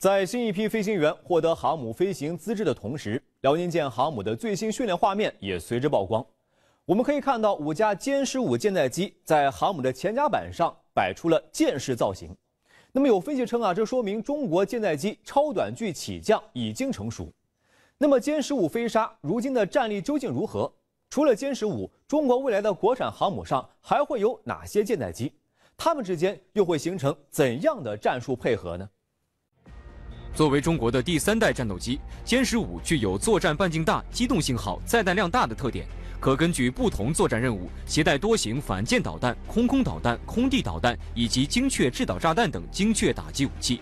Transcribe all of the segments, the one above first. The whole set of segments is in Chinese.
在新一批飞行员获得航母飞行资质的同时，辽宁舰航母的最新训练画面也随之曝光。我们可以看到五架歼十五舰载机在航母的前甲板上摆出了舰式造型。那么有分析称啊，这说明中国舰载机超短距起降已经成熟。那么歼十五飞鲨如今的战力究竟如何？除了歼十五，中国未来的国产航母上还会有哪些舰载机？它们之间又会形成怎样的战术配合呢？作为中国的第三代战斗机歼十五，具有作战半径大、机动性好、载弹量大的特点，可根据不同作战任务携带多型反舰导弹、空空导弹、空地导弹以及精确制导炸弹等精确打击武器。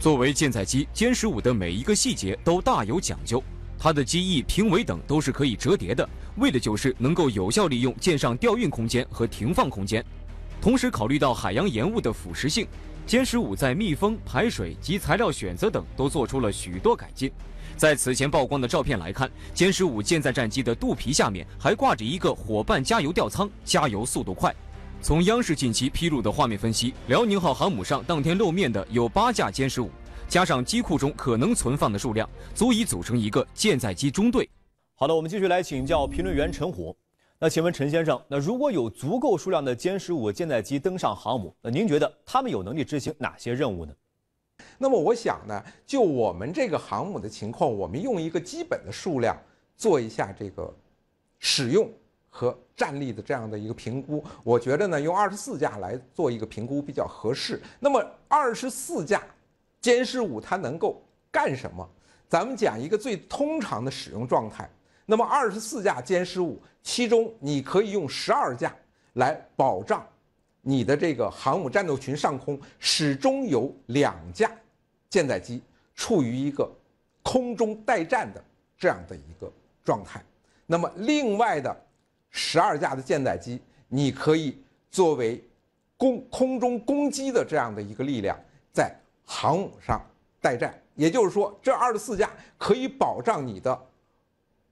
作为舰载机，歼十五的每一个细节都大有讲究，它的机翼、平尾等都是可以折叠的，为的就是能够有效利用舰上吊运空间和停放空间。同时考虑到海洋盐雾的腐蚀性，歼十五在密封、排水及材料选择等都做出了许多改进。在此前曝光的照片来看，歼十五舰载战机的肚皮下面还挂着一个伙伴加油吊舱，加油速度快。从央视近期披露的画面分析，辽宁号航母上当天露面的有八架歼十五，加上机库中可能存放的数量，足以组成一个舰载机中队。好的，我们继续来请教评论员陈虎。那请问陈先生，那如果有足够数量的歼十五舰载机登上航母，那您觉得他们有能力执行哪些任务呢？那么我想呢，就我们这个航母的情况，我们用一个基本的数量做一下这个使用和战力的这样的一个评估。我觉得呢，用二十四架来做一个评估比较合适。那么二十四架歼十五它能够干什么？咱们讲一个最通常的使用状态。那么二十四架歼十五，其中你可以用十二架来保障你的这个航母战斗群上空，始终有两架舰载机处于一个空中待战的这样的一个状态。那么另外的十二架的舰载机，你可以作为攻空中攻击的这样的一个力量，在航母上待战。也就是说，这二十四架可以保障你的。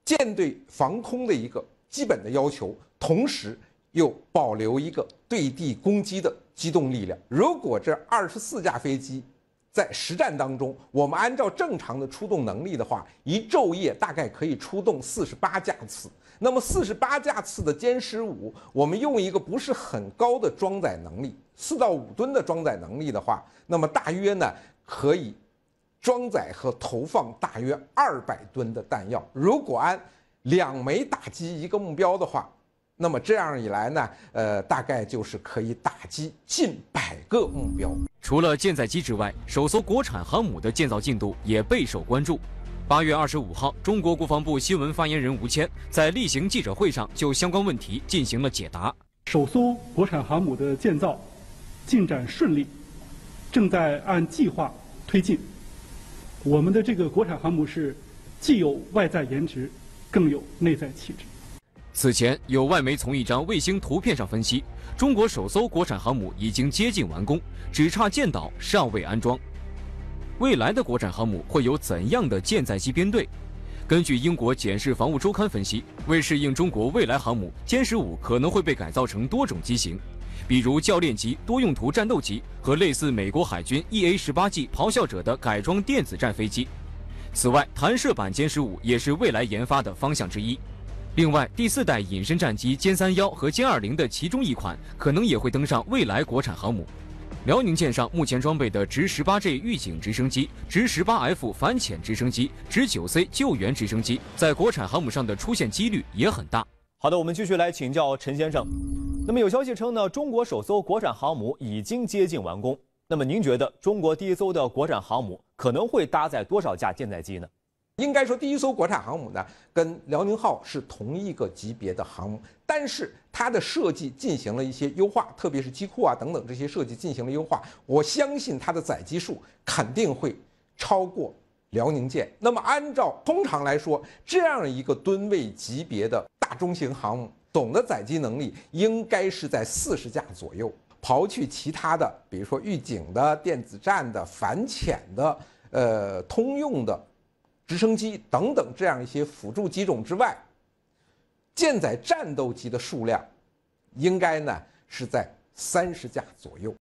舰队防空的一个基本的要求，同时又保留一个对地攻击的机动力量。如果这二十四架飞机在实战当中，我们按照正常的出动能力的话，一昼夜大概可以出动四十八架次。那么四十八架次的歼十五，我们用一个不是很高的装载能力，四到五吨的装载能力的话，那么大约呢可以。装载和投放大约二百吨的弹药，如果按两枚打击一个目标的话，那么这样一来呢，呃，大概就是可以打击近百个目标。除了舰载机之外，首艘国产航母的建造进度也备受关注。八月二十五号，中国国防部新闻发言人吴谦在例行记者会上就相关问题进行了解答：首艘国产航母的建造进展顺利，正在按计划推进。我们的这个国产航母是既有外在颜值，更有内在气质。此前有外媒从一张卫星图片上分析，中国首艘国产航母已经接近完工，只差舰岛尚未安装。未来的国产航母会有怎样的舰载机编队？根据英国《简氏防务周刊》分析，为适应中国未来航母，歼十五可能会被改造成多种机型。比如教练级、多用途战斗机和类似美国海军 EA-18G“ 咆哮者”的改装电子战飞机。此外，弹射版歼十五也是未来研发的方向之一。另外，第四代隐身战机歼三幺和歼二零的其中一款可能也会登上未来国产航母。辽宁舰上目前装备的直十八 G 预警直升机、直十八 F 反潜直升机、直九 C 救援直升机，在国产航母上的出现几率也很大。好的，我们继续来请教陈先生。那么有消息称呢，中国首艘国产航母已经接近完工。那么您觉得中国第一艘的国产航母可能会搭载多少架舰载机呢？应该说，第一艘国产航母呢，跟辽宁号是同一个级别的航母，但是它的设计进行了一些优化，特别是机库啊等等这些设计进行了优化。我相信它的载机数肯定会超过辽宁舰。那么按照通常来说，这样一个吨位级别的大中型航母。总的载机能力应该是在四十架左右，刨去其他的，比如说预警的、电子战的、反潜的、呃通用的直升机等等这样一些辅助机种之外，舰载战斗机的数量应该呢是在三十架左右。